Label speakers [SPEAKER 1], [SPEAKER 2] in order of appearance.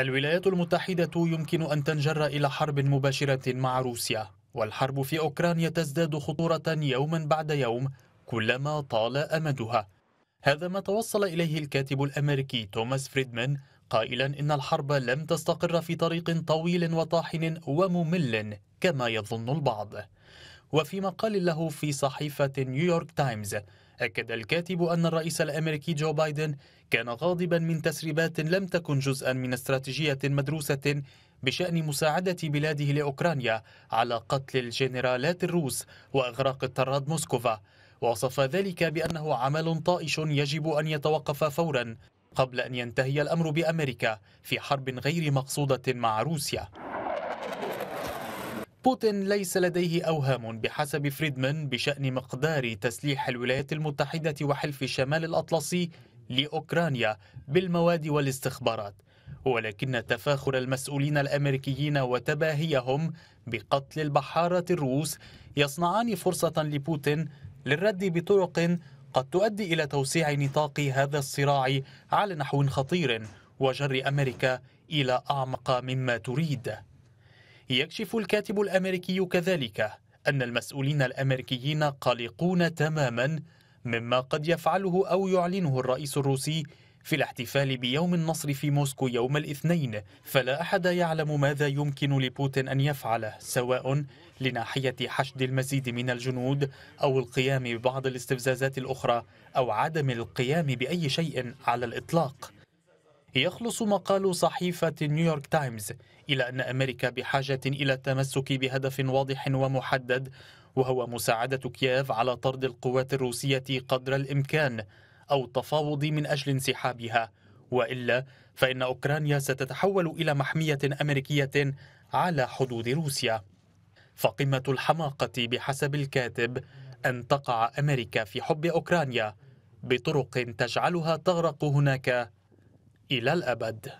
[SPEAKER 1] الولايات المتحدة يمكن أن تنجر إلى حرب مباشرة مع روسيا والحرب في أوكرانيا تزداد خطورة يوما بعد يوم كلما طال أمدها هذا ما توصل إليه الكاتب الأمريكي توماس فريدمان قائلا إن الحرب لم تستقر في طريق طويل وطاحن وممل كما يظن البعض وفي مقال له في صحيفة نيويورك تايمز أكد الكاتب أن الرئيس الأمريكي جو بايدن كان غاضبا من تسريبات لم تكن جزءا من استراتيجية مدروسة بشأن مساعدة بلاده لأوكرانيا على قتل الجنرالات الروس وإغراق الطراد موسكوفا وصف ذلك بأنه عمل طائش يجب أن يتوقف فورا قبل أن ينتهي الأمر بأمريكا في حرب غير مقصودة مع روسيا بوتين ليس لديه أوهام بحسب فريدمان بشأن مقدار تسليح الولايات المتحدة وحلف شمال الأطلسي لأوكرانيا بالمواد والاستخبارات ولكن تفاخر المسؤولين الامريكيين وتباهيهم بقتل البحاره الروس يصنعان فرصه لبوتين للرد بطرق قد تؤدي الى توسيع نطاق هذا الصراع على نحو خطير وجر امريكا الى اعمق مما تريد يكشف الكاتب الأمريكي كذلك أن المسؤولين الأمريكيين قلقون تماما مما قد يفعله أو يعلنه الرئيس الروسي في الاحتفال بيوم النصر في موسكو يوم الاثنين فلا أحد يعلم ماذا يمكن لبوتين أن يفعله سواء لناحية حشد المزيد من الجنود أو القيام ببعض الاستفزازات الأخرى أو عدم القيام بأي شيء على الإطلاق يخلص مقال صحيفة نيويورك تايمز إلى أن أمريكا بحاجة إلى التمسك بهدف واضح ومحدد وهو مساعدة كييف على طرد القوات الروسية قدر الإمكان أو التفاوض من أجل انسحابها وإلا فإن أوكرانيا ستتحول إلى محمية أمريكية على حدود روسيا فقمة الحماقة بحسب الكاتب أن تقع أمريكا في حب أوكرانيا بطرق تجعلها تغرق هناك إلى الأبد